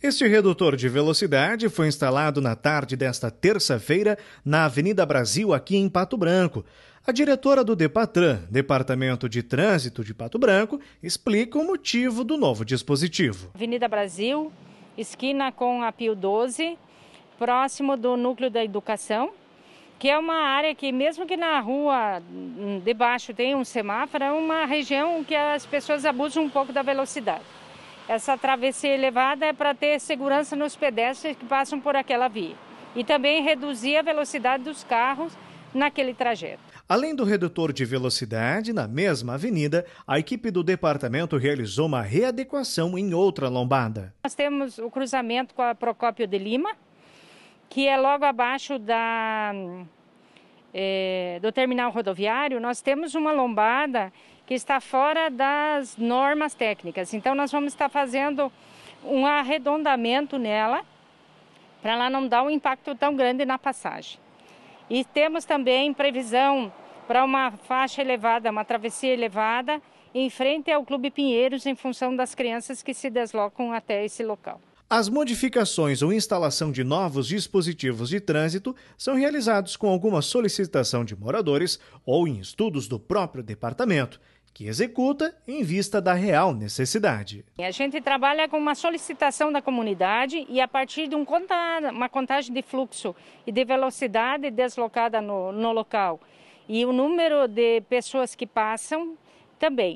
Este redutor de velocidade foi instalado na tarde desta terça-feira na Avenida Brasil, aqui em Pato Branco. A diretora do Depatran, Departamento de Trânsito de Pato Branco, explica o motivo do novo dispositivo. Avenida Brasil, esquina com a Pio 12, próximo do Núcleo da Educação, que é uma área que, mesmo que na rua hum, debaixo tenha um semáforo, é uma região que as pessoas abusam um pouco da velocidade. Essa travessia elevada é para ter segurança nos pedestres que passam por aquela via e também reduzir a velocidade dos carros naquele trajeto. Além do redutor de velocidade, na mesma avenida, a equipe do departamento realizou uma readequação em outra lombada. Nós temos o cruzamento com a Procópio de Lima, que é logo abaixo da é, do terminal rodoviário, nós temos uma lombada que está fora das normas técnicas. Então, nós vamos estar fazendo um arredondamento nela para lá não dar um impacto tão grande na passagem. E temos também previsão para uma faixa elevada, uma travessia elevada, em frente ao Clube Pinheiros, em função das crianças que se deslocam até esse local. As modificações ou instalação de novos dispositivos de trânsito são realizados com alguma solicitação de moradores ou em estudos do próprio departamento, que executa em vista da real necessidade. A gente trabalha com uma solicitação da comunidade e a partir de um conta, uma contagem de fluxo e de velocidade deslocada no, no local. E o número de pessoas que passam também.